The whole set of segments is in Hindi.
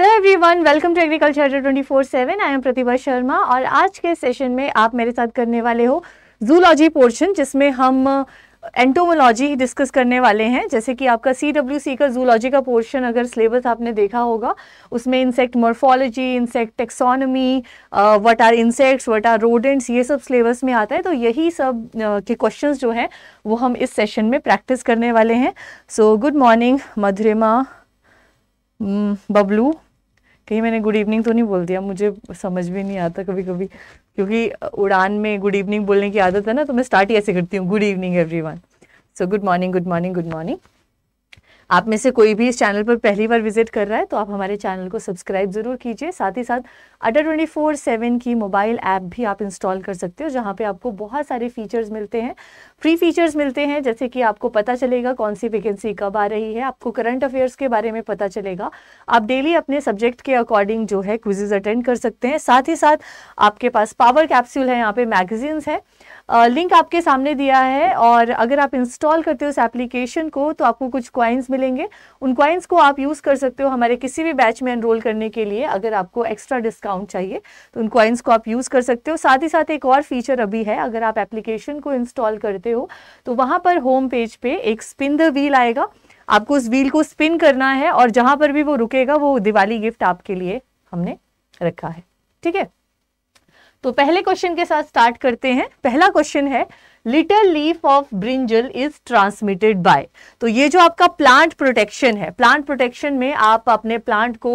Hello everyone welcome to agriculture twenty four seven I am Pratibha Sharma और आज के सेशन में आप मेरे साथ करने वाले हो जूलॉजी पोर्शन जिसमें हम एंटोमोलॉजी uh, डिस्कस करने वाले हैं जैसे कि आपका सी डब्ल्यू सी का जूलॉजी का पोर्शन अगर सिलेबस आपने देखा होगा उसमें insect morphology insect taxonomy what are insects what are rodents ये सब सिलेबस में आता है तो यही सब uh, के क्वेश्चंस जो हैं वो हम इस सेशन में प्रैक्टिस करने वाले हैं so good morning Madhurima Bablu कहीं मैंने गुड इवनिंग तो नहीं बोल दिया मुझे समझ भी नहीं आता कभी कभी क्योंकि उड़ान में गुड इवनिंग बोलने की आदत है ना तो मैं स्टार्ट ही ऐसे करती हूँ good evening everyone so good morning good morning good morning आप में से कोई भी इस चैनल पर पहली बार विजिट कर रहा है तो आप हमारे चैनल को सब्सक्राइब ज़रूर कीजिए साथ ही साथ अटर ट्वेंटी फोर सेवन की मोबाइल ऐप भी आप इंस्टॉल कर सकते हो जहाँ पे आपको बहुत सारे फीचर्स मिलते हैं फ्री फीचर्स मिलते हैं जैसे कि आपको पता चलेगा कौन सी वैकेंसी कब आ रही है आपको करंट अफेयर्स के बारे में पता चलेगा आप डेली अपने सब्जेक्ट के अकॉर्डिंग जो है क्विजेज अटेंड कर सकते हैं साथ ही साथ आपके पास पावर कैप्सूल है यहाँ पे मैगजीन्स हैं लिंक आपके सामने दिया है और अगर आप इंस्टॉल करते हो उस एप्लीकेशन को तो आपको कुछ क्वाइंस मिलेंगे उन क्वाइंस को आप यूज़ कर सकते हो हमारे किसी भी बैच में एनरोल करने के लिए अगर आपको एक्स्ट्रा डिस्काउंट चाहिए तो उन क्वाइंस को आप यूज़ कर सकते हो साथ ही साथ एक और फीचर अभी है अगर आप एप्लीकेशन को इंस्टॉल करते हो तो वहाँ पर होम पेज पर एक स्पिन द व्हील आएगा आपको उस व्हील को स्पिन करना है और जहाँ पर भी वो रुकेगा वो दिवाली गिफ्ट आपके लिए हमने रखा है ठीक है तो पहले क्वेश्चन के साथ स्टार्ट करते हैं पहला क्वेश्चन है little leaf of brinjal is transmitted by तो ये जो आपका प्लांट प्रोटेक्शन है प्लांट प्रोटेक्शन में आप अपने प्लांट को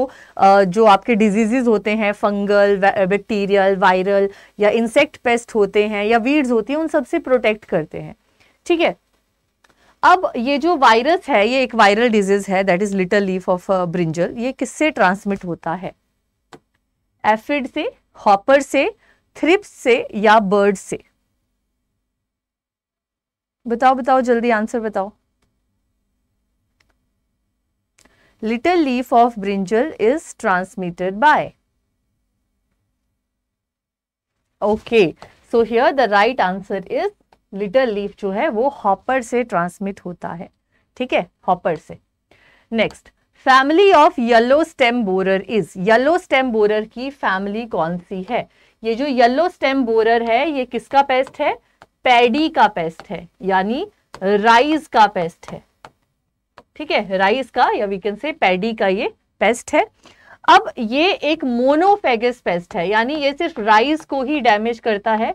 जो आपके डिजीजेज होते हैं फंगल बैक्टीरियल वायरल या इंसेक्ट पेस्ट होते हैं या वीड्स होती हैं उन सबसे प्रोटेक्ट करते हैं ठीक है अब ये जो वायरस है ये एक वायरल डिजीज है that is little leaf of brinjal ये किससे ट्रांसमिट होता है एफिड से हॉपर से थ्रिप्स से या बर्ड से बताओ बताओ जल्दी आंसर बताओ little leaf of brinjal is transmitted by okay so here the right answer is little leaf जो है वो हॉपर से ट्रांसमिट होता है ठीक है हॉपर से next family of yellow stem borer is yellow stem borer की फैमिली कौन सी है ये जो येलो स्टेम बोरर है ये किसका पेस्ट है पैडी का पेस्ट है यानी राइस का पेस्ट है ठीक है राइस का या वी कैन से पैडी का ये पेस्ट है अब ये एक मोनोफेगस पेस्ट है यानी ये सिर्फ राइस को ही डैमेज करता है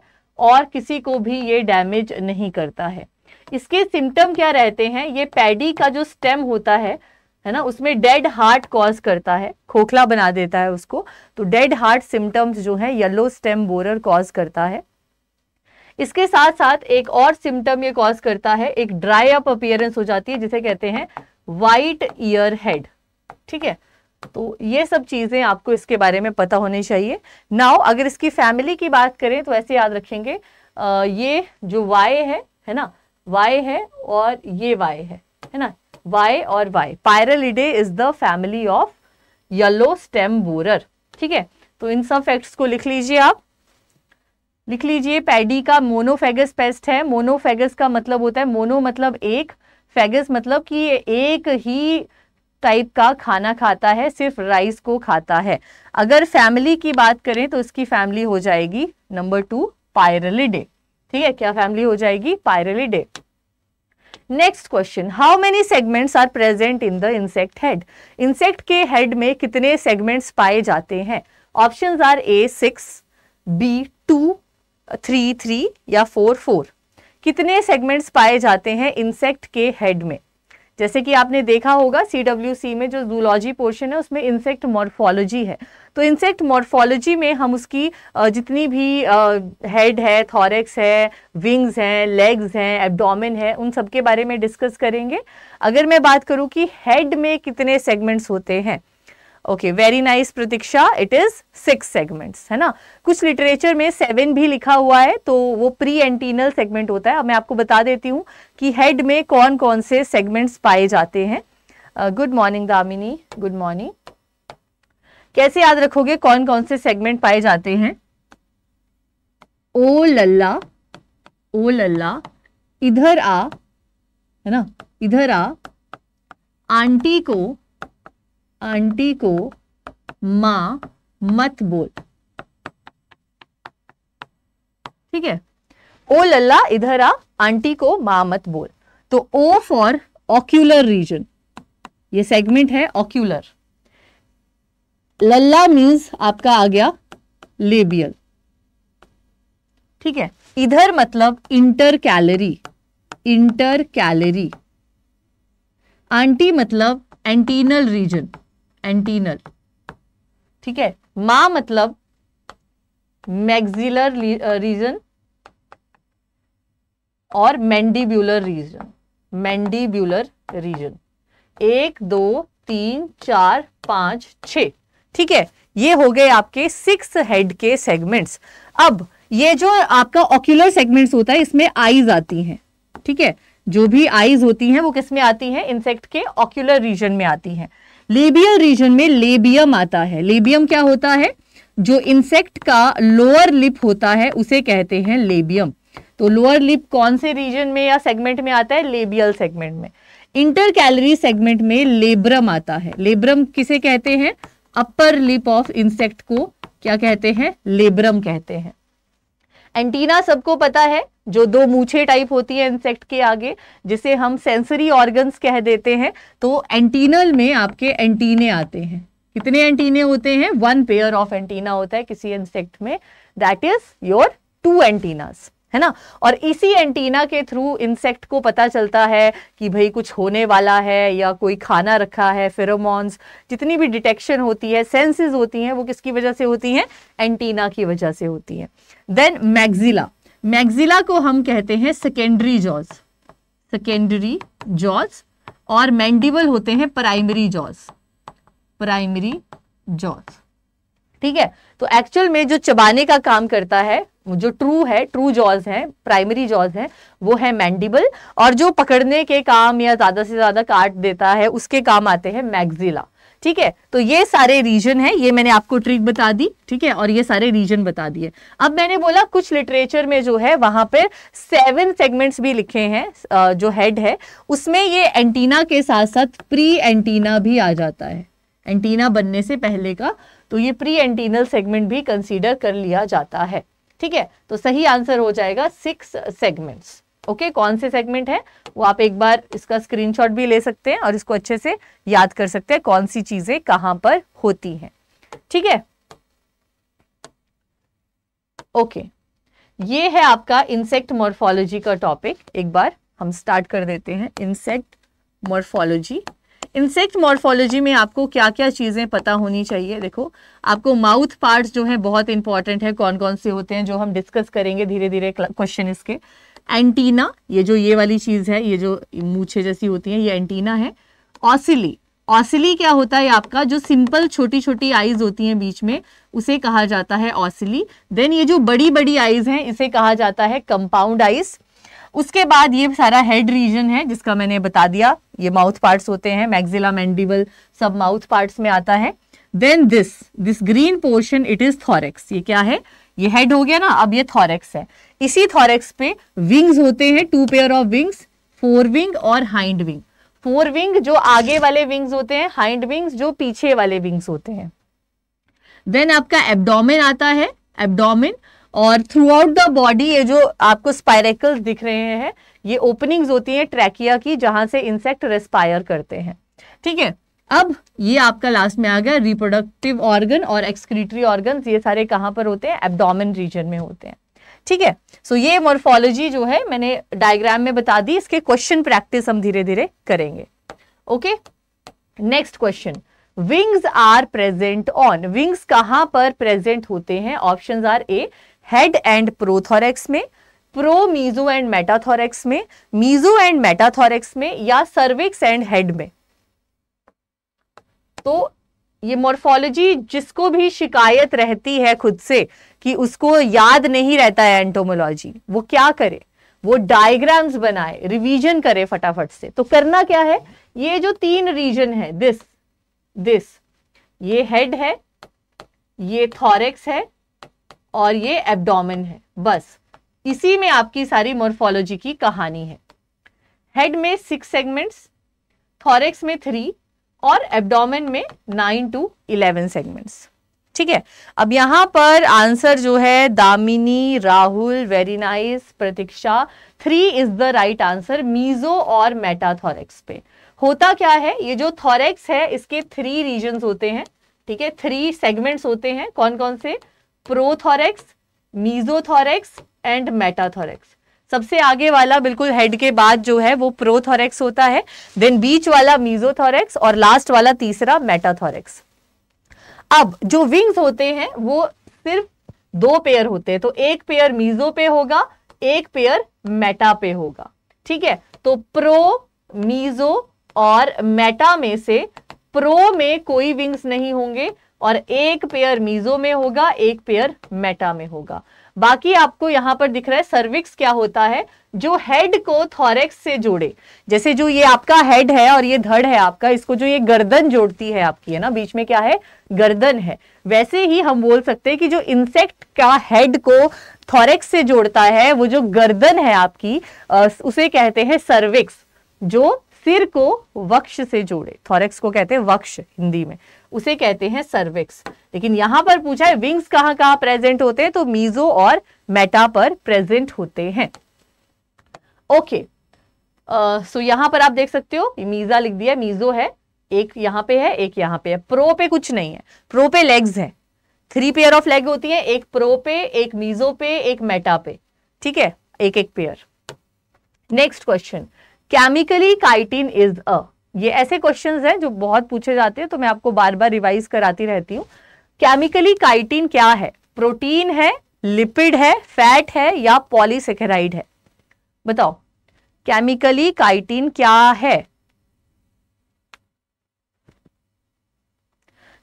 और किसी को भी ये डैमेज नहीं करता है इसके सिम्टम क्या रहते हैं ये पैडी का जो स्टेम होता है है ना उसमें डेड हार्ट कॉज करता है खोखला बना देता है उसको तो डेड हार्ट सिम्टम्स जो है येलो स्टेम बोरर कॉज करता है इसके साथ साथ एक और सिम्टम ये कॉज करता है एक ड्राई अप अपियरेंस हो जाती है जिसे कहते हैं वाइट ईयर हेड ठीक है तो ये सब चीजें आपको इसके बारे में पता होनी चाहिए नाउ अगर इसकी फैमिली की बात करें तो ऐसे याद रखेंगे आ, ये जो वाई है है ना वाई है और ये वाई है है ना वाई और Y Pyralidae is the family of yellow stem borer ठीक है तो इन सब फैक्ट्स को लिख लीजिए आप लिख लीजिए पैडी का मोनोफेगस पेस्ट है मोनोफेगस का मतलब होता है मोनो मतलब एक फेगस मतलब कि एक ही टाइप का खाना खाता है सिर्फ राइस को खाता है अगर फैमिली की बात करें तो इसकी फैमिली हो जाएगी नंबर टू पायरलिडे ठीक है क्या फैमिली हो जाएगी Pyralidae next question how many segments are present in the insect head insect के हेड में कितने सेगमेंट्स पाए जाते हैं option are A six B two three three या फोर फोर कितने सेगमेंट्स पाए जाते हैं इंसेक्ट के हेड में जैसे कि आपने देखा होगा सी डब्ल्यू सी में जो जूलॉजी पोर्शन है उसमें इंसेक्ट मॉर्फोलॉजी है तो इंसेक्ट मॉर्फोलॉजी में हम उसकी जितनी भी हेड है थॉरेक्स है विंग्स हैं लेग्स हैं एब्डोमेन है उन सब के बारे में डिस्कस करेंगे अगर मैं बात करूँ कि हेड में कितने सेगमेंट्स होते हैं okay very nice Pratiksha it is six segments है ना कुछ लिटरेचर में सेवन भी लिखा हुआ है तो वो प्री एंटीनल सेगमेंट होता है अब मैं आपको बता देती हूँ कि हेड में कौन कौन से सेगमेंट्स पाए जाते हैं good uh, morning Damini good morning कैसे याद रखोगे कौन कौन से सेगमेंट पाए जाते हैं ओ लल्ला ओ लल्ला इधर आ है ना इधर आ आंटी को आंटी को मां मत बोल ठीक है ओ लल्ला इधर आ आंटी को मां मत बोल तो ओ फॉर ऑक्यूलर रीजन ये सेगमेंट है ऑक्यूलर लल्ला मीन्स आपका आ गया लेबियल ठीक है इधर मतलब इंटर कैलरी इंटर कैलरी आंटी मतलब एंटीनल रीजन एंटीनल ठीक है मा मतलब मैग्जिलर रीजन और मैंडिब्यूलर रीजन मैंडिब्यूलर रीजन एक दो तीन चार पांच छ ठीक है ये हो गए आपके सिक्स हेड के सेगमेंट्स अब ये जो आपका ऑक्यूलर सेगमेंट्स होता है इसमें आईज आती हैं ठीक है जो भी आईज होती हैं वो किस में आती हैं इंसेक्ट के ऑक्यूलर रीजन में आती हैं लेबियल रीजन में लेबियम आता है लेबियम क्या होता है जो इंसेक्ट का लोअर लिप होता है उसे कहते हैं लेबियम तो लोअर लिप कौन से रीजन में या सेगमेंट में आता है लेबियल सेगमेंट में इंटर कैलरी सेगमेंट में लेब्रम आता है लेब्रम किसे कहते हैं अपर लिप ऑफ इंसेक्ट को क्या कहते हैं लेब्रम कहते हैं एंटीना सबको पता है जो दो मूछे टाइप होती है इंसेक्ट के आगे जिसे हम सेंसरी ऑर्गन्स कह देते हैं तो एंटीनल में आपके एंटीने आते हैं कितने एंटीने होते हैं वन पेयर ऑफ एंटीना होता है किसी इंसेक्ट में that is your two antennas है ना और इसी एंटीना के थ्रू इंसेक्ट को पता चलता है कि भाई कुछ होने वाला है या कोई खाना रखा है फेरोमोन्स जितनी भी डिटेक्शन होती है सेंसेस होती हैं वो किसकी वजह से होती हैं एंटीना की वजह से होती हैं देन मैग्जिला मैग्जिला को हम कहते हैं सेकेंडरी जॉज सेकेंडरी जॉज और मैंडिबल होते हैं प्राइमरी जॉज प्राइमरी जॉज ठीक है तो एक्चुअल में जो चबाने का काम करता है जो ट्रू है ट्रू जॉज है प्राइमरी जॉज है वो है मैंडिबल और जो पकड़ने के काम या ज्यादा से ज्यादा काट देता है उसके काम आते हैं मैग्जिला ठीक है तो ये सारे रीजन है ये मैंने आपको ट्रिक बता दी ठीक है और ये सारे रीजन बता दिए अब मैंने बोला कुछ लिटरेचर में जो है वहां पर सेवन सेगमेंट्स भी लिखे हैं जो हेड है उसमें ये एंटीना के साथ साथ प्री एंटीना भी आ जाता है एंटीना बनने से पहले का तो ये प्री एंटीनल सेगमेंट भी कंसीडर कर लिया जाता है ठीक है तो सही आंसर हो जाएगा सिक्स सेगमेंट्स ओके okay, कौन से सेगमेंट है वो आप एक बार इसका स्क्रीनशॉट भी ले सकते हैं और इसको अच्छे से याद कर सकते हैं कौन सी चीजें कहां पर होती हैं ठीक है ओके okay. ये है आपका इंसेक्ट मॉर्फोलॉजी का टॉपिक एक बार हम स्टार्ट कर देते हैं इंसेक्ट मॉर्फोलॉजी इंसेक्ट मॉर्फोलॉजी में आपको क्या क्या चीज़ें पता होनी चाहिए देखो आपको माउथ पार्ट्स जो हैं बहुत इंपॉर्टेंट है कौन कौन से होते हैं जो हम डिस्कस करेंगे धीरे धीरे क्वेश्चन इसके एंटीना ये जो ये वाली चीज़ है ये जो मूछे जैसी होती है ये एंटीना है ऑसिली ऑसिली क्या होता है आपका जो सिंपल छोटी छोटी आईज होती हैं बीच में उसे कहा जाता है ऑसिली देन ये जो बड़ी बड़ी आईज हैं इसे कहा जाता है कंपाउंड आइज उसके बाद ये सारा हेड रीजन है जिसका मैंने बता दिया ये माउथ पार्ट्स होते हैं मैग्जिला मैंडिबल सब माउथ पार्ट्स में आता है then this this green portion it is thorax ये क्या है ये हेड हो गया ना अब ये थॉरेक्स है इसी थॉरेक्स पे विंग्स होते हैं two pair of wings fore wing और हाइंड विंग फोर विंग जो आगे वाले विंग्स होते हैं हाइंड विंग्स जो पीछे वाले विंग्स होते हैं देन आपका एबडोमिन आता है एबडोमिन और थ्रू आउट द बॉडी ये जो आपको स्पाइरेकल दिख रहे हैं ये ओपनिंग्स होती हैं ट्रैकिया की जहां से इंसेक्ट रेस्पायर करते हैं ठीक है अब ये आपका लास्ट में आ गया रिप्रोडक्टिव ऑर्गन और एक्सक्रीटरी ऑर्गन ये सारे कहाँ पर होते हैं एबडोमिन रीजन में होते हैं ठीक है सो so, ये मोर्फोलॉजी जो है मैंने डायग्राम में बता दी इसके क्वेश्चन प्रैक्टिस हम धीरे धीरे करेंगे okay next question wings are present on wings कहां पर प्रेजेंट होते हैं options are A head and prothorax में प्रो मीजो एंड मेटाथोरेक्स में मीजो एंड मेटाथोरेक्स में या सर्विक्स एंड हेड में तो ये मोर्फोलॉजी जिसको भी शिकायत रहती है खुद से कि उसको याद नहीं रहता है एंटोमोलॉजी वो क्या करे वो डायग्राम्स बनाए रिवीजन करे फटाफट से तो करना क्या है ये जो तीन रीजन है दिस दिस ये हेड है ये थॉरेक्स है और ये एब्डोमेन है बस इसी में आपकी सारी मोर्फोलॉजी की कहानी है हेड में सिक्स सेगमेंट्स थॉरेक्स में थ्री और एब्डोमेन में नाइन टू इलेवन सेगमेंट्स ठीक है अब यहां पर आंसर जो है Damini Rahul very nice Pratiksha three is the right answer meso और मेटाथॉरेक्स पे होता क्या है ये जो थॉरेक्स है इसके थ्री रीजन होते हैं ठीक है थ्री सेगमेंट्स होते हैं कौन कौन से प्रोथोरेक्स मीजोथोरेक्स एंड मेटाथोरेक्स सबसे आगे वाला बिल्कुल हेड के बाद जो है वो प्रोथोरेक्स होता है देन बीच वाला मीजोथोरेक्स और लास्ट वाला तीसरा मेटाथोरेक्स अब जो विंग्स होते हैं वो सिर्फ दो पेयर होते हैं तो एक पेयर मीजो पे होगा एक पेयर मेटा पे होगा ठीक है तो प्रो मीजो और मेटा में से प्रो में कोई विंग्स नहीं होंगे और एक पेयर मीजो में होगा एक पेयर मेटा में होगा बाकी आपको यहां पर दिख रहा है सर्विक्स क्या होता है जो हेड को थॉरेक्स से जोड़े जैसे जो ये आपका हेड है और ये धड़ है आपका इसको जो ये गर्दन जोड़ती है आपकी है ना बीच में क्या है गर्दन है वैसे ही हम बोल सकते हैं कि जो इंसेक्ट का हेड को थॉरेक्स से जोड़ता है वो जो गर्दन है आपकी उसे कहते हैं सर्विक्स जो सिर को वक्ष से जोड़े थॉरेक्स को कहते हैं वक्ष हिंदी में उसे कहते हैं सर्विक्स लेकिन यहां पर पूछा है विंग्स कहां कहां प्रेजेंट होते हैं तो मीजो और मेटा पर प्रेजेंट होते हैं ओके सो यहां पर आप देख सकते हो मीजा लिख दिया मीजो है एक यहां पे है एक यहां पे है प्रो पे कुछ नहीं है प्रो पे लेग्स है थ्री पेयर ऑफ लेग होती है एक प्रो पे एक मीजो पे एक मेटा पे ठीक है एक एक pair next question chemically chitin is a ये ऐसे क्वेश्चंस हैं जो बहुत पूछे जाते हैं तो मैं आपको बार बार रिवाइज कराती रहती हूँ केमिकली काइटिन क्या है प्रोटीन है लिपिड है फैट है या पॉलीसेकेराइड है बताओ केमिकली काइटिन क्या है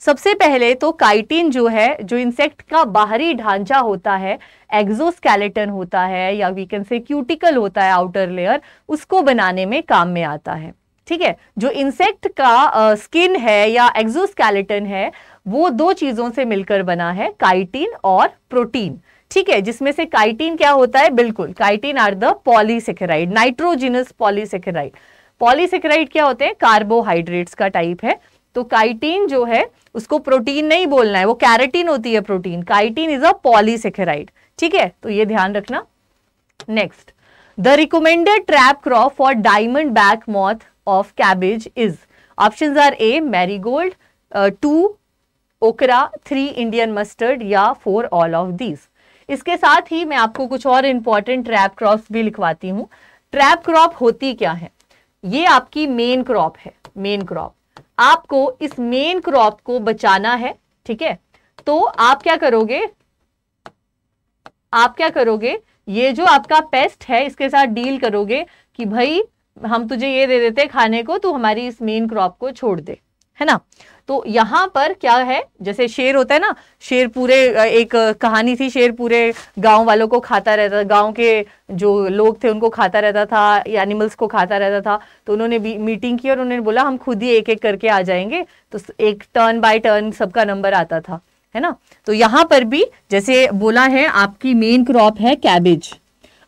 सबसे पहले तो काइटिन जो है जो इंसेक्ट का बाहरी ढांचा होता है एग्जोस्केलेटन होता है या वी कैन से क्यूटिकल होता है आउटर लेयर उसको बनाने में काम में आता है ठीक है जो इंसेक्ट का स्किन है या एक्सोस्केलेटन है वो दो चीजों से मिलकर बना है काइटिन और प्रोटीन ठीक है जिसमें से काइटिन क्या होता है बिल्कुल chitin are the polysaccharide nitrogenous polysaccharide polysaccharide क्या होते हैं कार्बोहाइड्रेट्स का टाइप है तो काइटिन जो है उसको प्रोटीन नहीं बोलना है वो कैरेटीन होती है protein chitin is a polysaccharide ठीक है तो ये ध्यान रखना next the recommended trap crop for diamondback moth of cabbage is? Options are A. Marigold, uh, 2. Okra, 3. Indian या फोर ऑल ऑफ दीज इसके साथ ही मैं आपको कुछ और इंपॉर्टेंट ट्रैप क्रॉप भी लिखवाती हूँ ट्रैप क्रॉप होती क्या है ये आपकी मेन क्रॉप है मेन क्रॉप आपको इस मेन क्रॉप को बचाना है ठीक है तो आप क्या करोगे आप क्या करोगे ये जो आपका पेस्ट है इसके साथ डील करोगे कि भाई हम तुझे ये दे देते खाने को तू हमारी इस मेन क्रॉप को छोड़ दे है ना तो यहाँ पर क्या है जैसे शेर होता है ना शेर पूरे एक कहानी थी शेर पूरे गांव वालों को खाता रहता था गांव के जो लोग थे उनको खाता रहता था एनिमल्स को खाता रहता था तो उन्होंने भी मीटिंग की और उन्होंने बोला हम खुद ही एक एक करके आ जाएंगे तो एक टर्न बाय टर्न सबका नंबर आता था है ना तो यहाँ पर भी जैसे बोला है आपकी मेन क्रॉप है कैबेज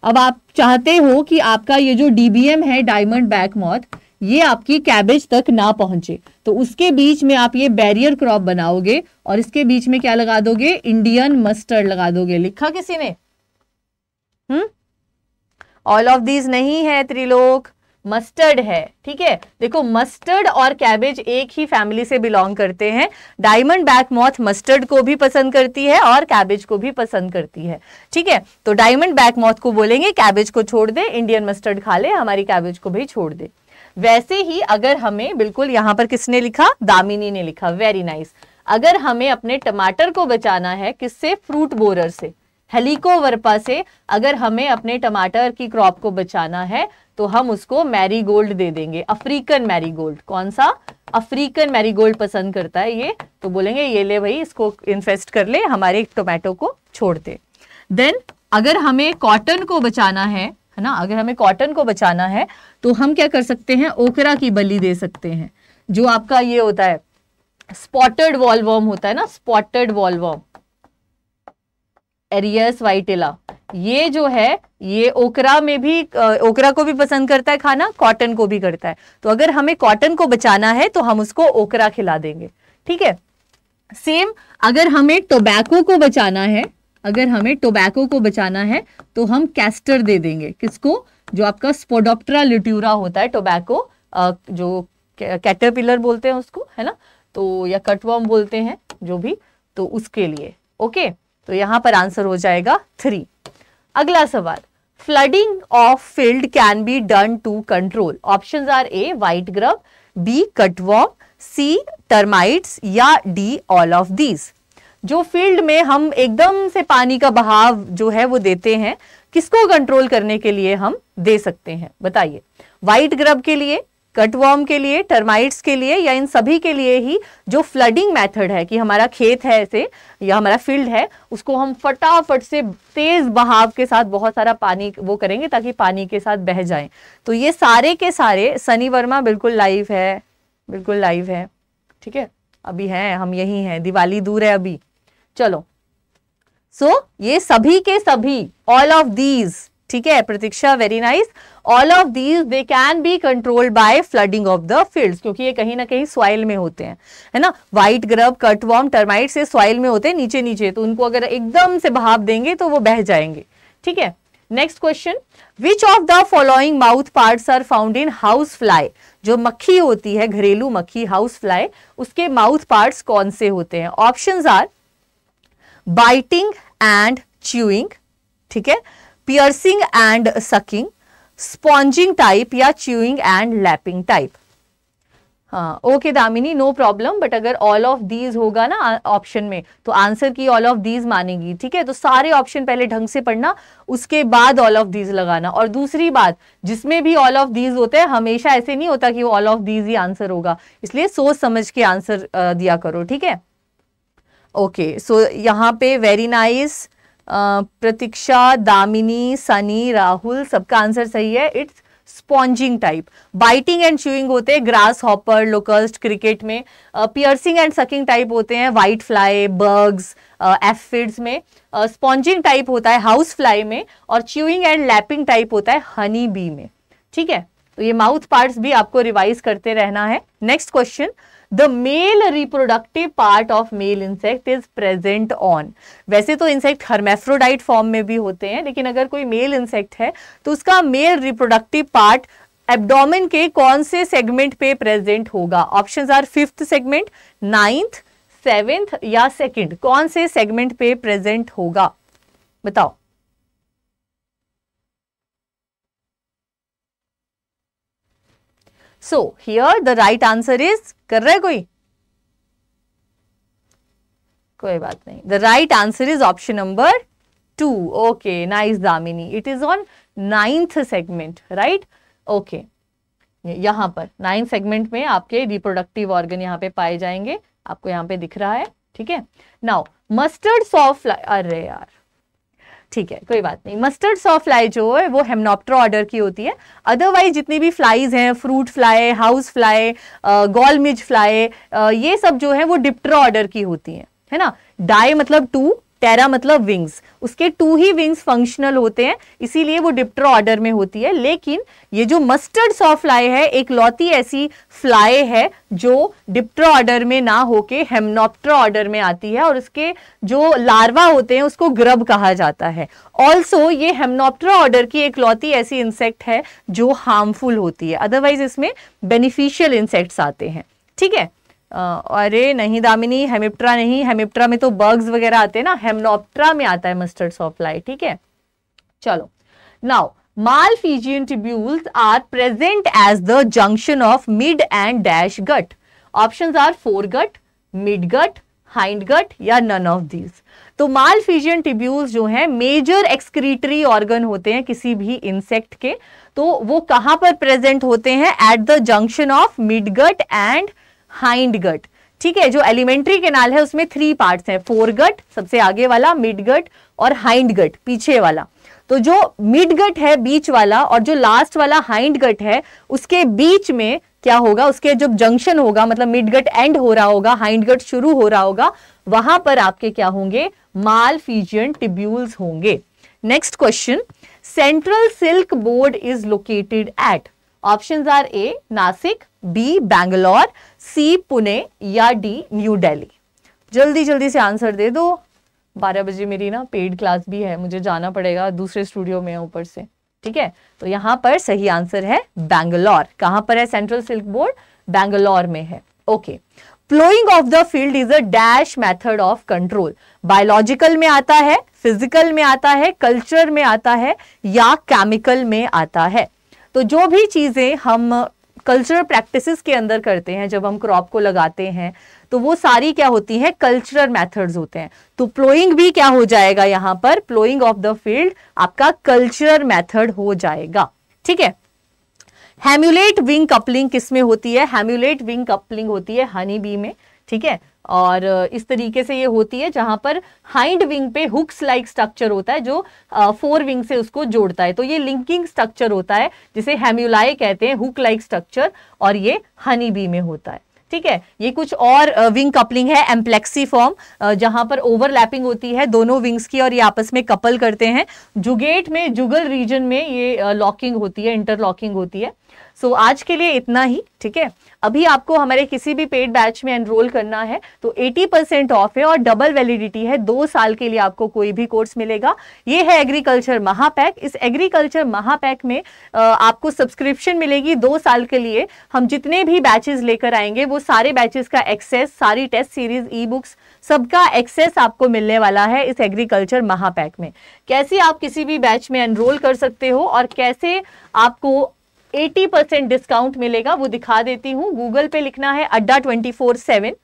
अब आप चाहते हो कि आपका ये जो डीबीएम है डायमंड बैक मॉथ ये आपकी कैबेज तक ना पहुंचे तो उसके बीच में आप ये बैरियर क्रॉप बनाओगे और इसके बीच में क्या लगा दोगे इंडियन मस्टर्ड लगा दोगे लिखा किसी ने हम्म ऑल ऑफ दीज नहीं है त्रिलोक मस्टर्ड है ठीक है देखो मस्टर्ड और कैबेज एक ही फैमिली से बिलोंग करते हैं डायमंड बैक मॉथ मस्टर्ड को भी पसंद करती है और कैबेज को भी पसंद करती है ठीक है तो डायमंड बैक मॉथ को बोलेंगे कैबेज को छोड़ दे इंडियन मस्टर्ड खा ले हमारी कैबेज को भी छोड़ दे वैसे ही अगर हमें बिल्कुल यहां पर किसने लिखा दामिनी ने लिखा वेरी नाइस nice. अगर हमें अपने टमाटर को बचाना है किससे फ्रूट बोरर से हेलिकोवरपा से अगर हमें अपने टमाटर की क्रॉप को बचाना है तो हम उसको मैरीगोल्ड दे देंगे अफ्रीकन मैरीगोल्ड कौन सा अफ्रीकन मैरीगोल्ड पसंद करता है ये तो बोलेंगे ये ले भाई इसको इन्फेस्ट कर ले हमारे टोमेटो को छोड़ दे देन अगर हमें कॉटन को बचाना है है ना अगर हमें कॉटन को बचाना है तो हम क्या कर सकते हैं ओकरा की बलि दे सकते हैं जो आपका ये होता है स्पॉटेड वॉलवॉर्म होता है ना स्पॉटेड वॉलवॉर्म एरियस वाइटेला ये जो है ये ओकरा में भी ओकरा को भी पसंद करता है खाना कॉटन को भी करता है तो अगर हमें कॉटन को बचाना है तो हम उसको ओकरा खिला देंगे ठीक है सेम अगर हमें टोबैको को बचाना है अगर हमें टोबैको को बचाना है तो हम कैस्टर दे देंगे किसको जो आपका स्पोडोप्ट्रा लिट्यूरा होता है टोबैको जो कैटरपिलर बोलते हैं उसको है ना तो या कटवॉम बोलते हैं जो भी तो उसके लिए ओके तो यहां पर आंसर हो जाएगा थ्री अगला सवाल flooding of field can be done to control option are A white grub B cutworm C termites या डी ऑल ऑफ दीज जो फील्ड में हम एकदम से पानी का बहाव जो है वो देते हैं किसको कंट्रोल करने के लिए हम दे सकते हैं बताइए वाइट ग्रब के लिए कटवॉर्म के लिए टर्माइट्स के लिए या इन सभी के लिए ही जो फ्लडिंग मेथड है कि हमारा खेत है ऐसे या हमारा फील्ड है उसको हम फटाफट से तेज बहाव के साथ बहुत सारा पानी वो करेंगे ताकि पानी के साथ बह जाए तो ये सारे के सारे सनी वर्मा बिल्कुल लाइव है बिल्कुल लाइव है ठीक है अभी हैं हम यही हैं दिवाली दूर है अभी चलो सो so, ये सभी के सभी ऑल ऑफ दीज ठीक है Pratiksha very nice nice. All of these they can be controlled by flooding of the field क्योंकि ये कहीं ना कहीं सॉइल में होते हैं है ना व्हाइट ग्रब कटवॉर्म टर्माइट से सॉइल में होते हैं नीचे नीचे तो उनको अगर एकदम से भाप देंगे तो वो बह जाएंगे ठीक है next question which of the following mouth part are found in house fly जो मक्खी होती है घरेलू मक्खी हाउस फ्लाई उसके माउथ पार्ट कौन से होते हैं option are biting and chewing ठीक है piercing and sucking sponging type या च्यूइंग एंड लैपिंग टाइप हाँ okay Damini no problem but अगर ऑल ऑफ दीज होगा ना ऑप्शन में तो आंसर की ऑल ऑफ दीज मानेगी ठीक है तो सारे ऑप्शन पहले ढंग से पढ़ना उसके बाद ऑल ऑफ दीज लगाना और दूसरी बात जिसमें भी ऑल ऑफ दीज होते हैं हमेशा ऐसे नहीं होता कि वो ऑल ऑफ दीज ही आंसर होगा इसलिए सोच समझ के आंसर दिया करो ठीक है ओके सो यहाँ पे very nice nice, Pratiksha Damini Sunny Rahul सबका आंसर सही है it's sponging type biting and chewing होते हैं ग्रास हॉपर लोकस्ट क्रिकेट में पियर्सिंग एंड सकिंग टाइप होते हैं वाइट फ्लाई बर्ग्स एफिड्स में स्पॉन्जिंग टाइप होता है हाउस फ्लाई में और च्यूइंग एंड लैपिंग टाइप होता है हनी बी में ठीक है तो ये माउथ पार्ट्स भी आपको रिवाइज करते रहना है next question the male reproductive part of male insect is present on वैसे तो इंसेक्ट हर्मेफ्रोडाइट फॉर्म में भी होते हैं लेकिन अगर कोई मेल इंसेक्ट है तो उसका मेल रिप्रोडक्टिव पार्ट एब्डोमेन के कौन से सेगमेंट पे प्रेजेंट होगा option are fifth segment ninth seventh या सेकंड कौन से सेगमेंट पे प्रेजेंट होगा बताओ so here the right answer is कर रहा है कोई कोई बात नहीं the right answer is option number two okay nice Damini it is on ninth segment right okay यहां पर नाइन्थ सेगमेंट में आपके रिप्रोडक्टिव ऑर्गन यहां पे पाए जाएंगे आपको यहां पे दिख रहा है ठीक है नाउ मस्टर्ड सॉफ्ट अरे यार ठीक है कोई बात नहीं मस्टर्ड सॉ फ्लाई जो है वो हेमनोप्टर ऑर्डर की होती है अदरवाइज जितनी भी फ्लाईज हैं fruit fly house fly gall midge fly ये सब जो है वो डिप्ट्रा ऑर्डर की होती है है ना डाई मतलब टू टेरा मतलब विंग्स उसके टू ही विंग्स फंक्शनल होते हैं इसीलिए वो डिप्टर ऑर्डर में होती है लेकिन ये जो मस्टर्ड सॉ फ्लाई है एक लौती ऐसी फ्लाई है जो डिप्टर ऑर्डर में ना होके हेमनोप्टर ऑर्डर में आती है और उसके जो लार्वा होते हैं उसको ग्रब कहा जाता है ऑल्सो ये हेमनोप्टर ऑर्डर की एक लौती ऐसी इंसेक्ट है जो हार्मफुल होती है अदरवाइज इसमें बेनिफिशियल इंसेक्ट्स आते हैं ठीक है अरे नहीं दामिनी हेमिप्ट्रा नहीं हेमिप्ट्रा में तो बर्ग्स वगैरह आते हैं ना हेमनोप्ट्रा में आता है मस्टर्ड सॉफ्लाई ठीक है चलो now Malpighian tubules are present as the junction of mid and dash gut option are fore gut mid gut hind gut या नन ऑफ दीज तो माल फीजियन ट्रिब्यूल्स जो है मेजर एक्सक्रीटरी ऑर्गन होते हैं किसी भी इंसेक्ट के तो वो कहाँ पर प्रेजेंट होते हैं at the junction of mid gut and hind gut ठीक है जो एलिमेंट्री केनाल है उसमें थ्री पार्ट्स हैं फोर गट सबसे आगे वाला मिड गट और हाइंड गट पीछे वाला तो जो मिड गट है बीच वाला और जो लास्ट वाला हाइंड गट है उसके बीच में क्या होगा उसके जो जंक्शन होगा मतलब मिड गट एंड हो रहा होगा हाइंड गट शुरू हो रहा होगा वहां पर आपके क्या होंगे माल फीजियन टिब्यूल्स होंगे next question central silk board is located at option are A Nashik B Bangalore C Pune या डी न्यू दिल्ली जल्दी जल्दी से आंसर दे दो बारह बजे मेरी ना पेड क्लास भी है मुझे जाना पड़ेगा दूसरे स्टूडियो में ऊपर से ठीक है तो यहाँ पर सही आंसर है बैंगलोर कहां पर है सेंट्रल सिल्क बोर्ड बैंगलोर में है okay ploughing of the field is a dash method of control biological में आता है फिजिकल में आता है कल्चर में आता है या केमिकल में आता है तो जो भी चीजें हम कल्चरल प्रैक्टिसेस के अंदर करते हैं जब हम क्रॉप को लगाते हैं तो वो सारी क्या होती है कल्चरल मेथड्स होते हैं तो प्लोइंग भी क्या हो जाएगा यहां पर प्लोइंग ऑफ द फील्ड आपका कल्चरल मैथड हो जाएगा ठीक है हेम्यूलेट विंग कपलिंग किसमें होती है हेम्यूलेट विंग कपलिंग होती है हनी बी में ठीक है और इस तरीके से ये होती है जहां पर हाइंड विंग पे हुक्स लाइक स्ट्रक्चर होता है जो फोर विंग से उसको जोड़ता है तो ये लिंकिंग स्ट्रक्चर होता है जिसे हेम्यूलाई कहते हैं हुक लाइक स्ट्रक्चर और ये हनी बी में होता है ठीक है ये कुछ और विंग कपलिंग है एम्प्लेक्सी फॉर्म जहां पर ओवरलैपिंग होती है दोनों विंग्स की और ये आपस में कपल करते हैं जुगेट में जुगल रीजन में ये लॉकिंग होती है इंटरलॉकिंग होती है सो so, आज के लिए इतना ही ठीक है अभी आपको हमारे किसी भी पेड बैच में एनरोल करना है तो 80 परसेंट ऑफ है और डबल वैलिडिटी है दो साल के लिए आपको कोई भी कोर्स मिलेगा ये है एग्रीकल्चर महापैक इस एग्रीकल्चर महापैक में आ, आपको सब्सक्रिप्शन मिलेगी दो साल के लिए हम जितने भी बैचेस लेकर आएंगे वो सारे बैचेस का एक्सेस सारी टेस्ट सीरीज ई बुक्स सबका एक्सेस आपको मिलने वाला है इस एग्रीकल्चर महापैक में कैसे आप किसी भी बैच में एनरोल कर सकते हो और कैसे आपको 80% परसेंट डिस्काउंट मिलेगा वो दिखा देती हूँ गूगल पे लिखना है अड्डा ट्वेंटी फोर सेवन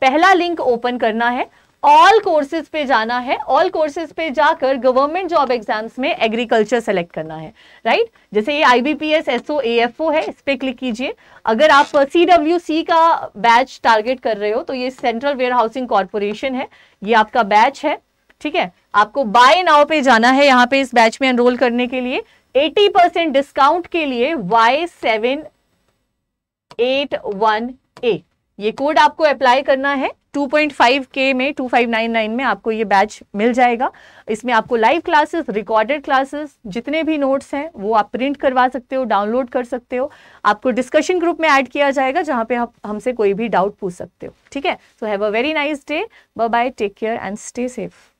पहला लिंक ओपन करना है ऑल कोर्सेज पे जाना है ऑल कोर्सेज पे जाकर गवर्नमेंट जॉब एग्जाम्स में एग्रीकल्चर सेलेक्ट करना है राइट right? जैसे ये I B P S S O A F O है इस पर क्लिक कीजिए अगर आप सी uh, का बैच टारगेट कर रहे हो तो ये सेंट्रल वेयर हाउसिंग कॉरपोरेशन है ये आपका बैच है ठीक है आपको बाय नाव पे जाना है यहाँ पे इस बैच में एनरोल करने के लिए एटी परसेंट डिस्काउंट के लिए Y seven eight one A ये कोड आपको अप्लाई करना है 2.5 के में 2599 में आपको ये बैच मिल जाएगा इसमें आपको लाइव क्लासेस रिकॉर्डेड क्लासेस जितने भी नोट्स हैं वो आप प्रिंट करवा सकते हो डाउनलोड कर सकते हो आपको डिस्कशन ग्रुप में ऐड किया जाएगा जहां पे आप हमसे कोई भी डाउट पूछ सकते हो ठीक है so have a very nice day bye take care and stay safe